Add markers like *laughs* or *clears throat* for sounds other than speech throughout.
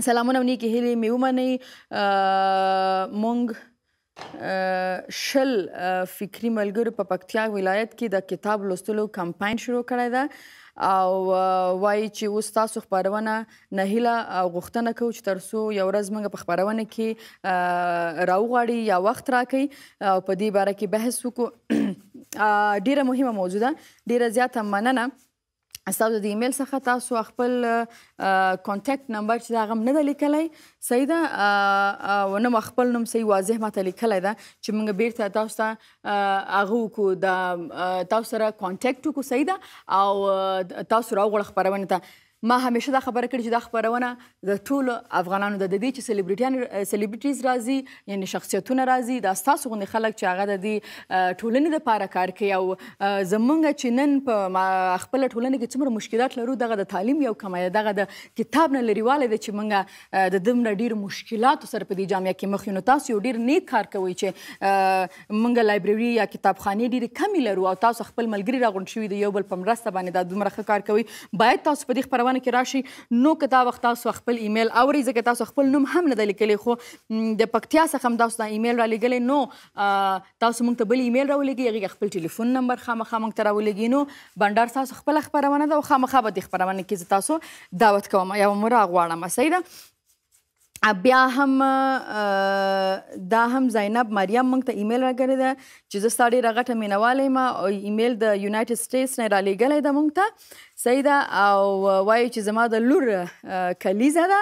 سلامونه او نیکی هیلې مې ومنئ مونږ شل فکری ملګرو په پکتیا ولایت کې د کتاب لوستلو کمپاین شروع کړی ده او وایي چې اوس تاسو خبرونه نه هیله او غوښتنه کوو چې ترسو یو ورځ موږ په خبرونه کې راوغاړي یا وخت راکړي او په دې باره کې بحث وکړو *clears throat* ډیره مهمه موضوع ده ډیره زیاته مننه تاسو د ایمیل څخه تاسو خپل کانټیکټ نمبر چې هغه نه ده لیکلی صحیح ده او نه خپل نوم صحیح واضح ماته لیکلی ده چې موږ بیرته تاسو ته هغه کو د تاسو سره کانټیکټ کو صحیح ده او تاسو راوغړ خبرونه ته ما همیشه دا خبره کړې چې دا خبرونه د ټولو افغانانو د دې چې سلیبریټیان سلیبریټیز راځي یعنی شخصیتونه راځي دا ستاسو غوندې خلک چې هغه د دې ټولنې لپاره کار کوي او زمونږ چې نن په خپل ټولنه کې څومره مشکلات لرو دغه د تعلیم یو کمی دغه د کتاب نه لريواله ده چې مونږ د دمر ډیر مشکلات سره په دې جامعه کې مخ یو تاسو ډیر نیک کار کوي چې مونږ لایبرری یا کتابخانه ډیر کمی لرو او تاسو خپل ملګری راغونډ شوی دی یو بل په مرسته باندې دا دومره ښه کار کوي باید تاسو په دې خبره روانه کې راشي نو که دا وخت تاسو خپل ایمیل اوري ځکه تاسو خپل نوم هم نه دی لیکلی خو د پکتیا څخه هم تاسو دا ایمیل را لګلی نو تاسو مونږ ته بل ایمیل را ولګي هغه خپل ټلیفون نمبر خامخا مونږ ته را ولګي نو بندر تاسو خپل خبرونه ده او خامخا به د خبرونه کې تاسو دعوت کوم یا مور غواړم صحیح ده بیا هم دا هم زینب مریم موږ ته ایمیل راغلی ده چې زه ستا ډېره غټه مینهواله ما او ایمیل د یونایټډ سټیټس نه رالیږلی ده موږ ته صحیح ده او وایي چې زما د لور کلیزه ده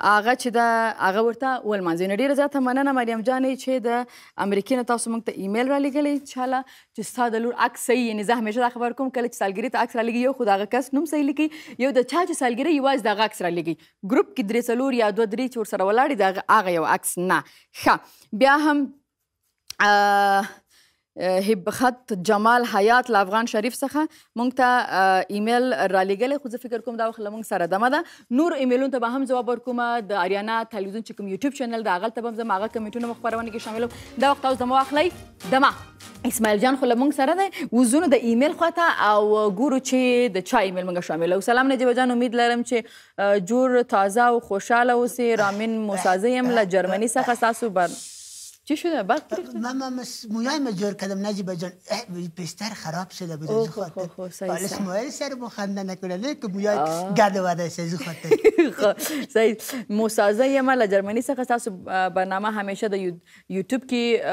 هغه چې دا هغه ورته ولمنځي نه ډیره زیاته مننه مریم جانې چې د امریکای نه تاسو موږ ته ایمیل را لګلی ان شاء الله چې ستاسو د لور عکس صحیح یعنی زه همیشه دا خبر کوم کله چې سالګری ته عکس را لګي یو خو دغه کس نوم صحیح لیکي یو د چا چې سالګری یوازې دغه عکس را لګي ګروپ کې درې څلور یا دوه درې چې ورسره ولاړې دغه هغه یو عکس نه ښه بیا هم هبخت جمال حیات له افغان شریف څخه مونږ ته ایمیل را لګلې خو زه فکر کوم دا وخت لمونږ سره دمه ده نور ایمیلونو ته به هم جواب ورکوم د اریانا تلویزیون چې کوم یوټیوب چینل دا غل ته به زما هغه کمیټونه مخ خبرونه کې شامل دا وخت اوس دمو اخلي دمه اسماعیل جان خو لمونږ سره دی وزونه د ایمیل خواته او ګورو چې د چا ایمیل مونږ شامل او سلام نجيب جان امید لرم چې جوړ تازه او خوشاله اوسې رامین موسازیم له جرمني څخه تاسو بر چی شده بعد گرفتن من من مویای مجور کردم نجیب جان بیشتر خراب شده بود از خاطر حالا مویای سر بخنده نکنه لیکن مویای گرد وده است از خاطر صحیح *laughs* موسازه ما له جرمنی څخه تاسو برنامه همیشه د یوټیوب کې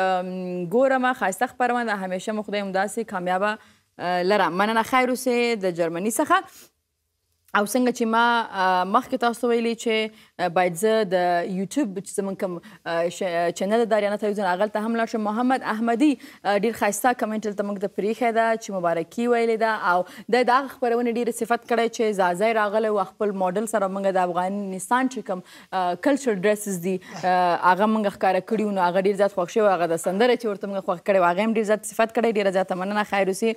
ګورم خاصه خبرونه همیشه مخدایم داسې کامیابه لره مننه خیر اوسې د جرمنی څخه او څنګه چې ما مخکې تاسو ویلي چې باید زه د یوټیوب چې زمون کوم چینل د اریانا تلویزیون هغه ته هم لاړ شم محمد احمدي ډیر ښایسته کمنټ تل موږ د پریخه ده چې مبارکي ویلې ده او د دا خبرونه ډیر صفت کړي چې زازای راغله او خپل ماډل سره موږ د افغانستان چې کوم کلچر ډریسز دي هغه موږ ښکارا کړیو نو هغه ډیر ځات خوښ شو هغه د سندره چې ورته موږ خوښ کړي هغه هم ډیر ځات صفت کړي ډیر ځات مننه خیروسی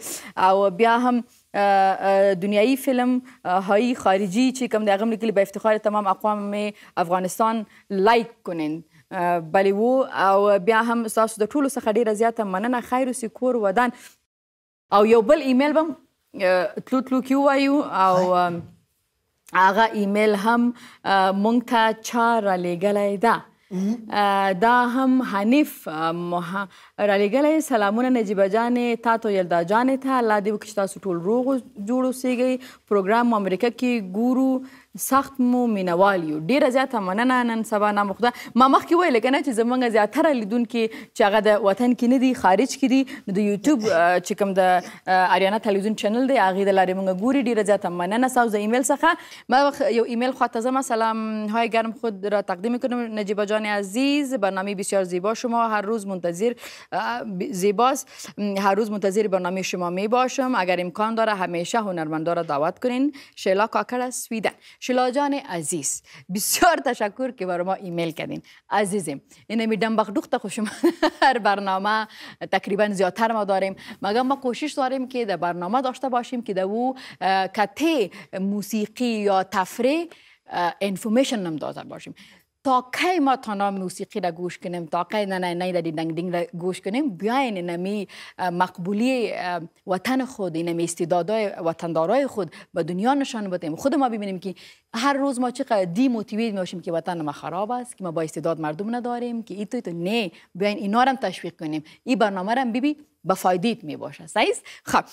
او بیا هم دنیایي فلم هایی خارجي چې کوم د هغه لیکلي به افتخار تمام اقوام مې افغانستان لایک کونند بلی وو او بیا هم تاسو د ټولو څخه ډیره زیاته مننه خیر اوسې کور ودان او یو بل ایمیل بم تلو تلو کې وایو او هغه ایمیل هم مونږ ته چا را لېږلی ده دا هم حنیف رالیګلې سلامونه نجيبه جانې تاسو یلدا جانې ته الله دې وکړي تاسو ټول روغ جوړ اوسئ پروګرام امریکا کې ګورو سخت مو مینوال یو ډیره زیاته مننه نن سبا نه مخده ما مخکې ویل کنه چې زمونږ زیاتره لیدونکو چې هغه د وطن کې نه دي خارج کې دي نو د یوټیوب چې کوم د اریانا ټلویزیون چینل دی هغه د لارې مونږ ګوري ډیره زیاته مننه ساو د ایمیل څخه ما یو ایمیل خواته زما سلام های گرم خود را تقدیم میکنم نجیبه جان عزیز برنامه بسیار زیبا شما هر روز منتظر زیباست هر روز منتظر برنامه شما می باشم اگر امکان داره همیشه هنرمندا را دعوت کنین شیلا کاکر از سویدن جان عزیز بسیار تشکر که برای ما ایمیل کردین عزیزم این می دم خوشم هر برنامه تقریبا زیادتر ما داریم مگر ما کوشش داریم که در برنامه داشته باشیم که دو کته موسیقی یا تفریح انفورمیشن نم داده باشیم تا کی ما تانا موسیقی را گوش کنیم تا کی نه نه نه را را گوش کنیم بیاین نمی مقبولی وطن خود این استعدادای وطندارای خود به دنیا نشان بدیم خود ما ببینیم که هر روز ما چقدر دی موتیویت میشیم که وطن ما خراب است که ما با استعداد مردم نداریم که ای تو نه بیاین اینا را تشویق کنیم این برنامه را ببین به فایده می باشه صحیح خب